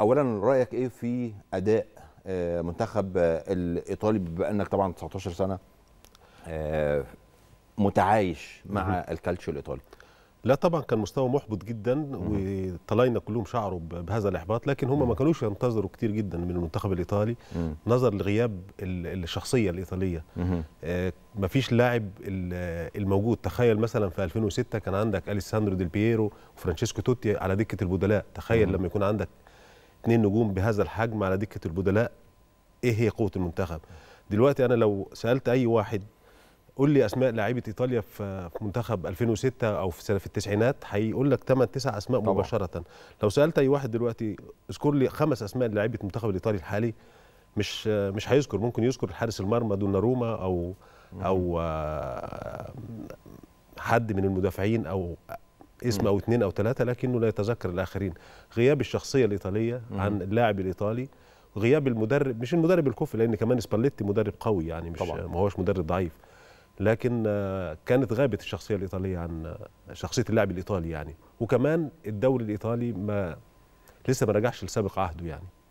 اولا رايك ايه في اداء آه، منتخب آه، الايطالي بما انك طبعا 19 سنه آه، متعايش مع الكالتشيو الايطالي لا طبعا كان مستوى محبط جدا وطلعنا كلهم شعروا بهذا الاحباط لكن هم ما كانوش ينتظروا كتير جدا من المنتخب الايطالي نظر لغياب الشخصيه الايطاليه آه، ما فيش لاعب الموجود تخيل مثلا في 2006 كان عندك اليساندرو ديل بييرو وفرانشيسكو توتي على دكه البدلاء تخيل لما يكون عندك اثنين نجوم بهذا الحجم على دكه البدلاء ايه هي قوه المنتخب دلوقتي انا لو سالت اي واحد قول لي اسماء لاعيبه ايطاليا في منتخب 2006 او في سنه في التسعينات هيقول لك ثمان تسع اسماء طبعا. مباشره لو سالت اي واحد دلوقتي اذكر لي خمس اسماء لاعيبه المنتخب الايطالي الحالي مش مش هيذكر ممكن يذكر حارس المرمى دوناروما او او آه، حد من المدافعين او اسم او اثنين او ثلاثه لكنه لا يتذكر الاخرين غياب الشخصيه الايطاليه عن اللاعب الايطالي غياب المدرب مش المدرب الكفء لان كمان سباليتي مدرب قوي يعني مش ما هوش مدرب ضعيف لكن آه، كانت غابت الشخصيه الايطاليه عن آه، شخصيه اللاعب الايطالي يعني وكمان الدوري الايطالي ما لسه ما رجعش لسابق عهده يعني